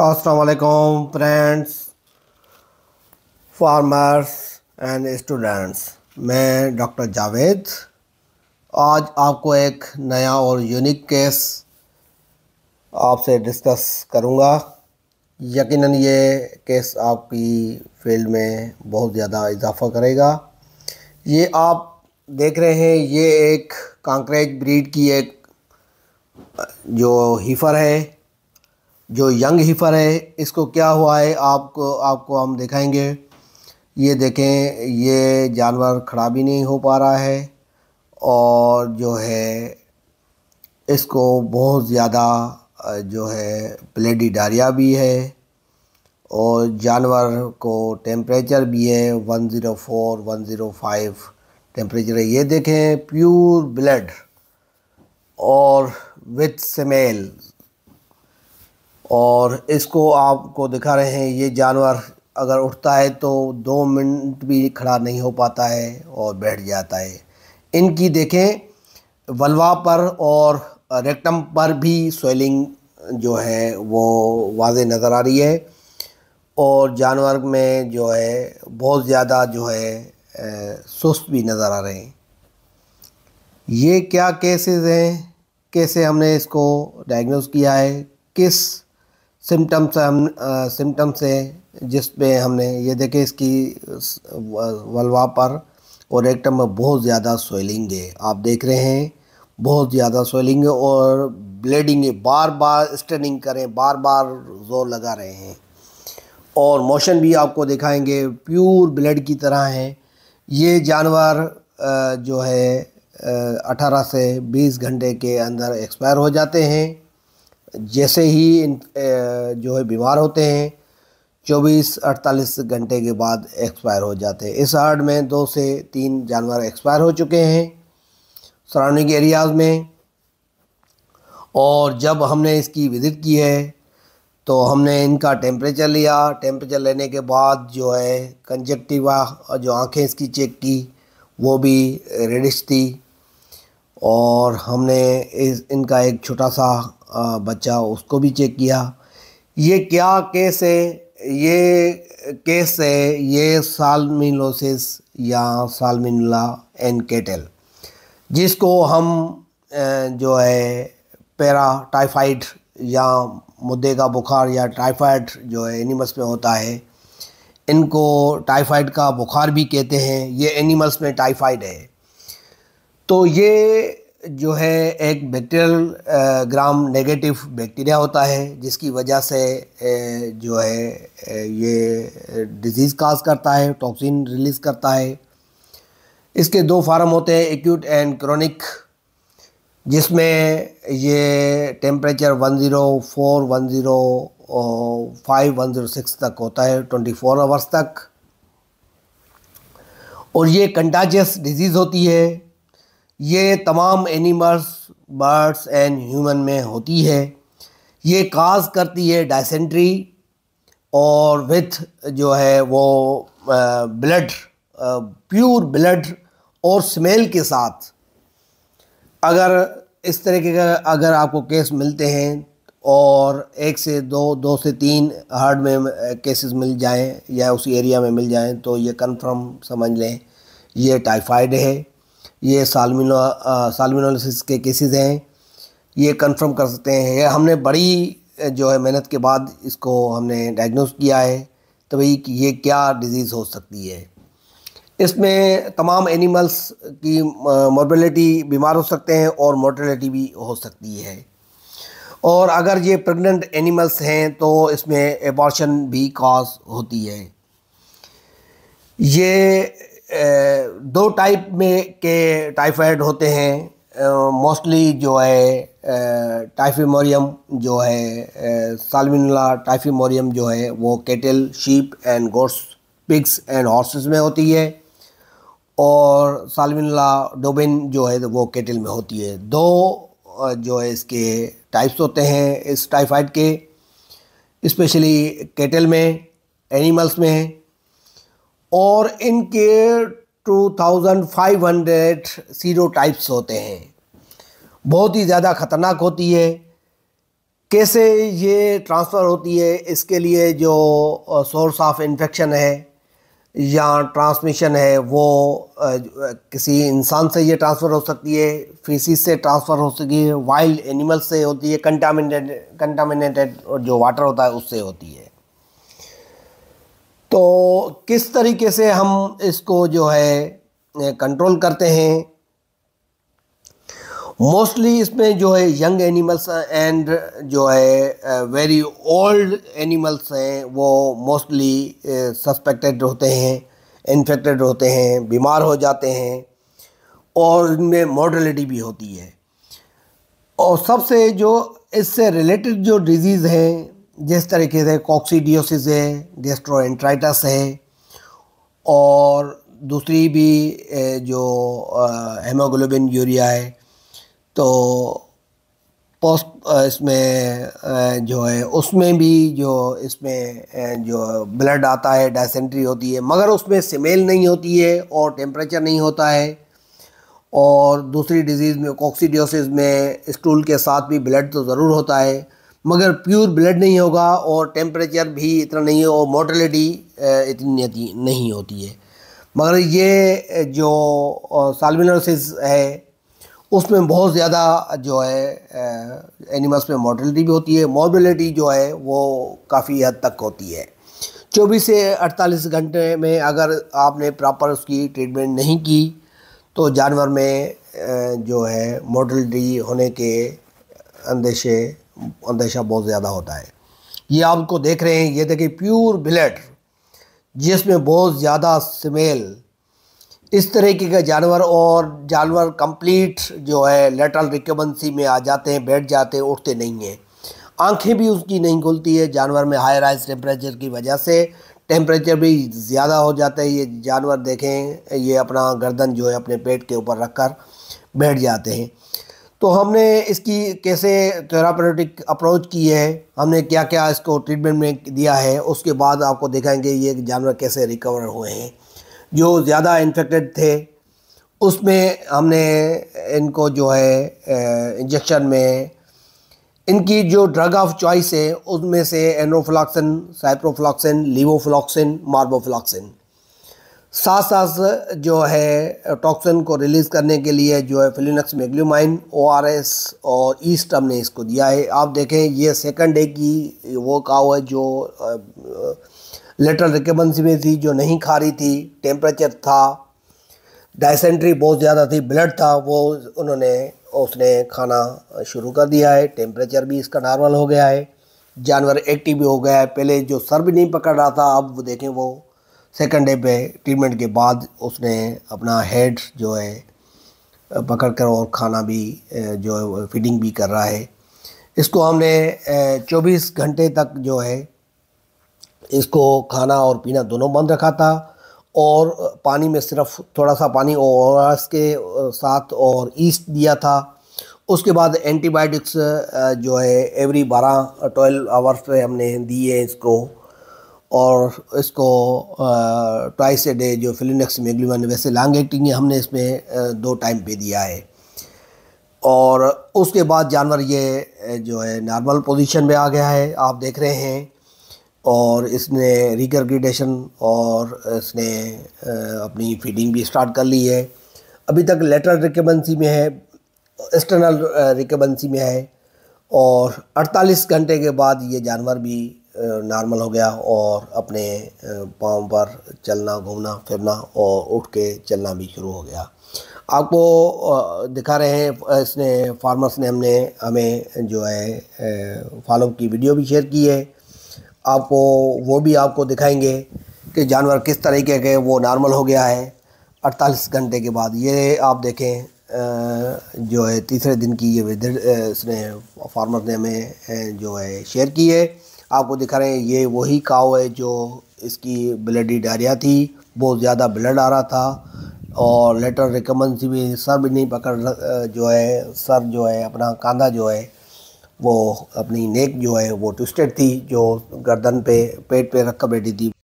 असलकम friends farmers and students मैं doctor Javed आज आपको एक नया और यूनिक केस आपसे डिस्कस करूंगा यकीनन ये केस आपकी फील्ड में बहुत ज़्यादा इजाफा करेगा ये आप देख रहे हैं ये एक कंक्रीट ब्रीड की एक जो हीफर है जो यंग हीफर है इसको क्या हुआ है आपको आपको हम दिखाएंगे ये देखें ये जानवर खड़ा भी नहीं हो पा रहा है और जो है इसको बहुत ज़्यादा जो है प्लेडी डारिया भी है और जानवर को टेम्परेचर भी है 104 105 टेम्परेचर है ये देखें प्योर ब्लड और विथ स्मेल और इसको आपको दिखा रहे हैं ये जानवर अगर उठता है तो दो मिनट भी खड़ा नहीं हो पाता है और बैठ जाता है इनकी देखें वलवा पर और रेक्टम पर भी स्वेलिंग जो है वो वाज नज़र आ रही है और जानवर में जो है बहुत ज़्यादा जो है सुस्त भी नज़र आ रहे हैं ये क्या केसेस हैं कैसे हमने इसको डायग्नोस किया है किस सिम्टम्स हम सिम्टम्स है जिस पे हमने ये देखे इसकी वलवा पर और रेक्टम में बहुत ज़्यादा स्वेलिंग है आप देख रहे हैं बहुत ज़्यादा स्वेलिंग है और ब्लीडिंग है बार बार स्टनिंग करें बार बार जोर लगा रहे हैं और मोशन भी आपको दिखाएंगे प्योर ब्लड की तरह है ये जानवर जो है अठारह से बीस घंटे के अंदर एक्सपायर हो जाते हैं जैसे ही इन जो है बीमार होते हैं 24-48 घंटे के बाद एक्सपायर हो जाते हैं इस हर्ड में दो से तीन जानवर एक्सपायर हो चुके हैं सराउंडिंग एरियाज़ में और जब हमने इसकी विज़िट की है तो हमने इनका टेम्परेचर लिया टेम्परेचर लेने के बाद जो है कंजक्टिवा जो आंखें इसकी चेक की वो भी रेडिश थी और हमने इस इनका एक छोटा सा बच्चा उसको भी चेक किया ये क्या केस है ये केस है ये सालमिनोसिस या सालमिनला एनकेटल जिसको हम जो है पैरा टाइफाइड या मुद्दे का बुखार या टाइफाइड जो है एनिमल्स में होता है इनको टाइफाइड का बुखार भी कहते हैं ये एनिमल्स में टाइफाइड है तो ये जो है एक बैक्टीरियल ग्राम नेगेटिव बैक्टीरिया होता है जिसकी वजह से जो है ये डिजीज़ काज करता है टॉक्सिन रिलीज़ करता है इसके दो फार्म होते हैं एक्यूट एंड क्रॉनिक जिसमें ये टेम्परेचर 104, 105, 106 तक होता है 24 आवर्स तक और ये कंटाजियस डिजीज़ होती है ये तमाम एनिमल्स बर्ड्स एंड ह्यूमन में होती है ये काज करती है डायसेंट्री और विथ जो है वो ब्लड प्योर ब्लड और स्मेल के साथ अगर इस तरीके के अगर आपको केस मिलते हैं और एक से दो दो से तीन हार्ड में केसेस मिल जाएं या उसी एरिया में मिल जाएं तो ये कंफर्म समझ लें ये टाइफाइड है ये सालमिनो सालमिनोलिस के केसेस हैं ये कंफर्म कर सकते हैं हमने बड़ी जो है मेहनत के बाद इसको हमने डायग्नोस किया है तो भाई ये क्या डिज़ीज़ हो सकती है इसमें तमाम एनिमल्स की मोर्बलिटी बीमार हो सकते हैं और मोर्टेलिटी भी हो सकती है और अगर ये प्रेग्नेंट एनिमल्स हैं तो इसमें एबॉर्शन भी कॉज होती है ये दो टाइप में के टाइफाइड होते हैं मोस्टली जो है टाइफीमोरियम जो है सालमिनला टाइफीमोरियम जो है वो cattle sheep and goats pigs and horses में होती है और सालमिनला डोबिन जो है वो केटल में होती है दो जो है इसके टाइप्स होते हैं इस टाइफाइड के स्पेशली केटल में एनिमल्स में और इनके 2500 सीरो टाइप्स होते हैं बहुत ही ज़्यादा ख़तरनाक होती है कैसे ये ट्रांसफ़र होती है इसके लिए जो सोर्स ऑफ इन्फेक्शन है या ट्रांसमिशन है वो किसी इंसान से ये ट्रांसफ़र हो सकती है फीसिस से ट्रांसफ़र हो सकती है वाइल्ड एनिमल से होती है कंटामिनेटेड कंटामिनेटेड जो वाटर होता है उससे होती है तो किस तरीके से हम इसको जो है कंट्रोल करते हैं मोस्टली इसमें जो है यंग एनिमल्स एंड जो है वेरी ओल्ड एनिमल्स हैं वो मोस्टली सस्पेक्टेड होते हैं इन्फेक्टेड होते हैं बीमार हो जाते हैं और इनमें मॉडलिटी भी होती है और सबसे जो इससे रिलेटेड जो डिजीज़ हैं जिस तरीके से कॉक्सीडियोसिस है गैस्ट्रोएंट्राइटस है और दूसरी भी जो हेमोग्लोबिन यूरिया है तो पोस्ट इसमें जो है उसमें भी जो इसमें जो ब्लड आता है डायसेंट्री होती है मगर उसमें सिमेल नहीं होती है और टेम्परेचर नहीं होता है और दूसरी डिजीज़ में कॉक्सीडियोसिस में स्टूल के साथ भी ब्लड तो ज़रूर होता है मगर प्योर ब्लड नहीं होगा और टेम्परेचर भी इतना नहीं और मोटलिटी इतनी नहीं होती है मगर ये जो सालमिनोसिस है उसमें बहुत ज़्यादा जो है एनिमल्स में मोटलिटी भी होती है मोबिलिटी जो है वो काफ़ी हद तक होती है 24 से 48 घंटे में अगर आपने प्रॉपर उसकी ट्रीटमेंट नहीं की तो जानवर में जो है मोटलिटी होने के अंदेशे अंदेशा बहुत ज़्यादा होता है ये आपको देख रहे हैं ये देखिए प्योर ब्लड जिसमें बहुत ज़्यादा स्मेल इस तरीके के जानवर और जानवर कंप्लीट जो है लेटरल रिकमेंसी में आ जाते हैं बैठ जाते हैं उठते नहीं हैं आंखें भी उसकी नहीं खुलती है जानवर में हाई राइज टेम्परेचर की वजह से टेम्परेचर भी ज़्यादा हो जाता है ये जानवर देखें ये अपना गर्दन जो है अपने पेट के ऊपर रख कर बैठ जाते हैं तो हमने इसकी कैसे थेरापेटिक अप्रोच की है हमने क्या क्या इसको ट्रीटमेंट में दिया है उसके बाद आपको दिखाएंगे ये जानवर कैसे रिकवर हुए हैं जो ज़्यादा इन्फेक्टेड थे उसमें हमने इनको जो है इंजेक्शन में इनकी जो ड्रग ऑफ चॉइस है उसमें से एनोफ्लॉक्सिन साइप्रोफ्लॉक्सिन लीवोफ्लाक्सिन मार्बोफ्लॉक्सिन साथ साथ जो है टॉक्सिन को रिलीज़ करने के लिए जो है flunixin meglumine O R S और ईस्ट हमने इसको दिया है आप देखें ये सेकंड डे की वो काव है जो लेटर रिकेबेंसी में थी जो नहीं खा रही थी टेम्परेचर था डायसेंट्री बहुत ज़्यादा थी ब्लड था वो उन्होंने उसने खाना शुरू कर दिया है टेम्परेचर भी इसका नॉर्मल हो गया है जानवर एक्टिव भी हो गया है पहले जो सर भी नहीं पकड़ रहा था अब वो देखें वो सेकंड डे पे ट्रीटमेंट के बाद उसने अपना हेड जो है पकड़ कर और खाना भी जो है फीडिंग भी कर रहा है इसको हमने 24 घंटे तक जो है इसको खाना और पीना दोनों बंद रखा था और पानी में सिर्फ थोड़ा सा पानी और के साथ और ईस्ट दिया था उसके बाद एंटीबायोटिक्स जो है एवरी बारह ट्वेल्व आवर्स पे हमने दिए इसको और इसको ट्वाइस ए डे जो फिलिनक्स मेगलिवन वैसे लॉन्ग एक्टिंग है हमने इसमें दो टाइम पे दिया है और उसके बाद जानवर ये जो है नॉर्मल पोजीशन में आ गया है आप देख रहे हैं और इसने रिकरग्रीडेशन और इसने अपनी फीडिंग भी स्टार्ट कर ली है अभी तक लेटरल रिकमेंसी में है एक्सटर्नल रिकमेंसी में है और 48 घंटे के बाद ये जानवर भी नॉर्मल हो गया और अपने पाँव पर चलना घूमना फिरना और उठ के चलना भी शुरू हो गया आपको दिखा रहे हैं इसने फार्मर्स ने हमने हमें जो है फॉलोअप की वीडियो भी शेयर की है आपको वो भी आपको दिखाएंगे कि जानवर किस तरीके के वो नॉर्मल हो गया है 48 घंटे के बाद ये आप देखें जो है तीसरे दिन की ये इसने फार्मर्स ने हमें जो है शेयर की है आपको दिखा रहे हैं ये वही काव है जो इसकी ब्लडी डायरिया थी बहुत ज़्यादा ब्लड आ रहा था और लेटर रिकमेंसी भी सर भी नहीं पकड़ जो है सर जो है अपना कांधा जो है वो अपनी नेक जो है वो ट्विस्टेड थी जो गर्दन पे पेट पे रख कर बैठी थी